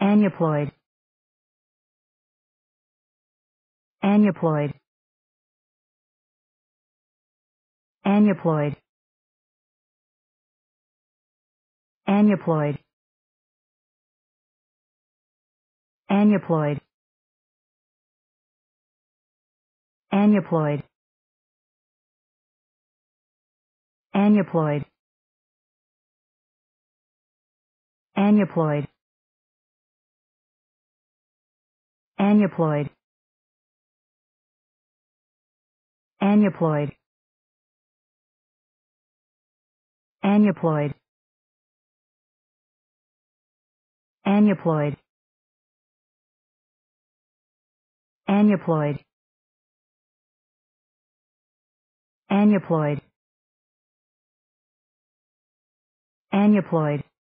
Aneuploid. Aneuploid. Aneuploid. Aneuploid. Aneuploid. Aneuploid. Aneuploid. Aneuploid. Aneuploid. Aneuploid. Aneuploid. Aneuploid. Aneuploid. Aneuploid. Aneuploid.